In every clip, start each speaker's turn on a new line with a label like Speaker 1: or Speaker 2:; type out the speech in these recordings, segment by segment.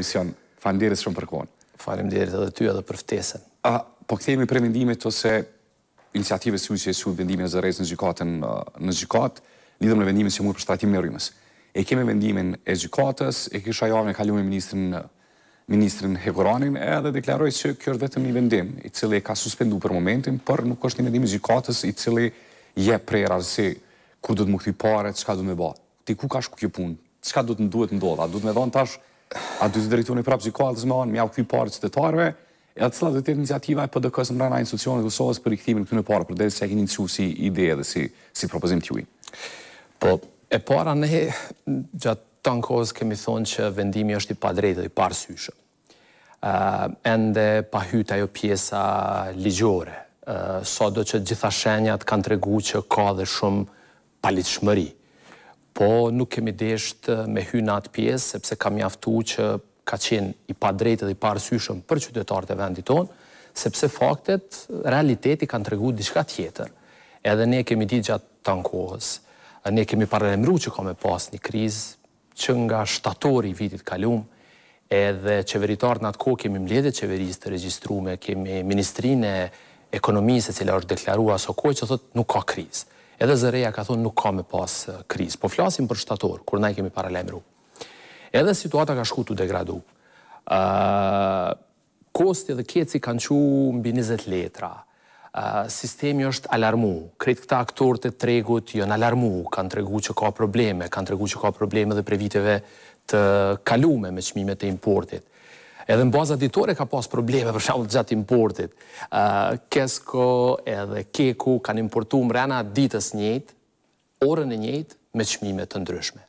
Speaker 1: mision. Falemderit shumë për kohën. Falemderit edhe ty edhe për ftesën. A po kthehemi për vendimet ose iniciativës suaj që është vendimi në zërez në gjykatën në gjykat, lidhëm në vendimin si mund për shtratimin e rrymës. E kemi vendimin e gjykatës, e kisha javën e kaluar ministrin ministrin Hekuranin edhe deklaroi se kjo është vetëm një vendim i cili ka suspenduar për momentin, por nuk është një vendim i gjykatës i cili je prej rasti kur do të më kthy parat, çka do të më bëj. Ti ku ka shku kjo punë? Çka do të më duhet ndodha? Do të më dhon tash A du të drejtu një prapë gjikaltës më anë, më jau këtë parë qëtetarëve, e atë dhe të iniciativa e PDK-së mërëna institucionet Kosovës për i këtimin këtë në parë, për dhe se e kini në që si ide dhe si propozim të i.
Speaker 2: Po, e para në he, gjatë të në kohës kemi thonë që vendimi është i pa drejtë dhe i parë syshë. Ende pa hyta jo pjesa ligjore, so do që gjitha shenjat kanë të regu që ka dhe shumë palitëshmëri po nuk kemi desht eh, me hy në atë piesë, sepse kam jaftu që ka qenë i pa drejtë dhe i pa rësyshëm për qytetarët e vendit tonë, sepse faktet, realiteti kanë të regu diçka tjetër. Edhe ne kemi ditë gjatë të ne kemi parelemru që ka me pas një krizë, që nga shtatori i vitit kalumë, edhe qeveritarët në atë kohë kemi mledhe qeverisë të regjistrume, kemi ministrinë e ekonomisë e cila është deklarua aso kohë që thotë nuk ka krizë edhe Zëreja ka thonë nuk ka me pas kriz. Po flasim për shtatorë, kur na i kemi paralemru. Edhe situata ka shku të degradu. Kosti dhe keci kanë quë mbi 20 letra. Sistemi është alarmu. Kretë këta aktorët e tregut jënë alarmu, kanë tregu që ka probleme, kanë tregu që ka probleme dhe prej viteve të kalume me qmime të importit. Edhe në baza ditore ka pas probleme për shkollët gjatë importit. Kesko edhe Keku kanë importu më rena ditës njët, orën e njët, me qmime të ndryshme.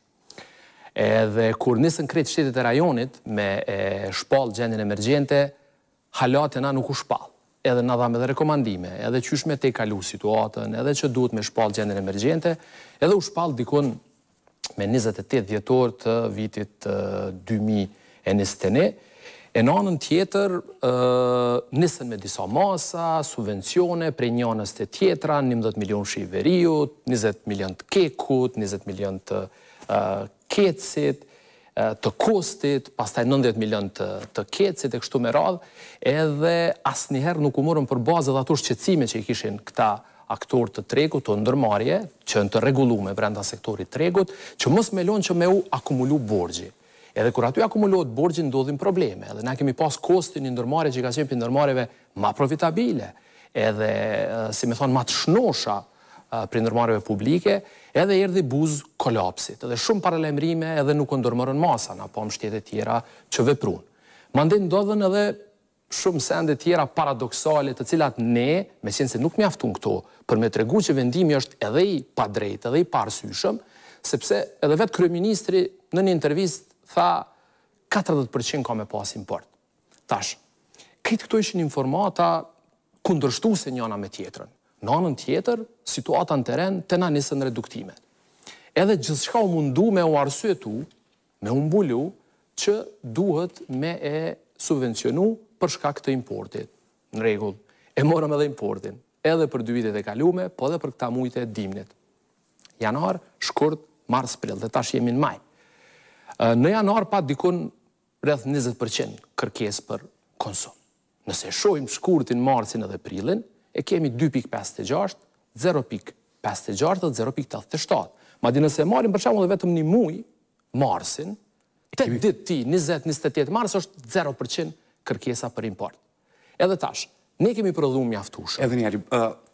Speaker 2: Edhe kur nisën kretë qtetit e rajonit me shpal gjendin e mërgjente, halat e na nuk u shpal, edhe na dha dhe rekomandime, edhe qyshme te kalu situatën, edhe që duhet me shpal gjendin e mërgjente, edhe u shpal dikon me 28 djetor të vitit 2021, E në anën tjetër nisen me disa masa, subvencione prej një anës të tjetra, 11 milion shiveriut, 20 milion të kekut, 20 milion të ketsit, të kostit, pastaj 90 milion të ketsit e kështu me radhë, edhe asë njëherë nuk u morën për bazë dhe ato shqecime që i kishin këta aktor të tregut, të ndërmarje, që në të me brenda sektorit të tregut, që mësë me lonë që me u akumulu borgjit. Edhe kur aty akumulohet borgjën ndodhin probleme. Edhe na kemi pas kostin i ndërmarit që ka qenë për ndërmarive ma profitabile, edhe, si me thonë, ma të shnosha për ndërmarive publike, edhe erdi buz kolapsit, edhe shumë paralemrime edhe nuk ndërmarën masa, na pomë shtjetet tjera që veprun. Ma ndin ndodhen edhe shumë sende tjera paradoksale të cilat ne, me qenë se nuk mjaftun këto, për me tregu që vendimi është edhe i padrejt, edhe i parsyshëm, sepse edhe vetë kryeministri në një intervist tha 40% ka me pas import. Tash, këtë këto ishin informata kundërshtu se njëna me tjetërën. Në anën tjetër, situata në teren të na njësë reduktime. Edhe gjithë shka u mundu me u arsuetu, me u mbulu, që duhet me e subvencionu për shka këtë importit. Në regull, e morëm edhe importin, edhe për dy vitet e kalume, po dhe për këta mujtë e dimnit. Januar, shkurt, mars, pril, dhe tash jemi në majtë. Në januar pa dikun rrëth 20% kërkes për konsum. Nëse shojmë shkurtin, marcin edhe prilin, e kemi 2.56, 0.56 dhe 0.87. Ma di nëse marim për qëmë dhe vetëm një muj, marcin, të ditë ti, 20-28 mars, është 0% kërkesa për import. Edhe tash, ne kemi përëdhumi aftushë. Edhe njerëjë,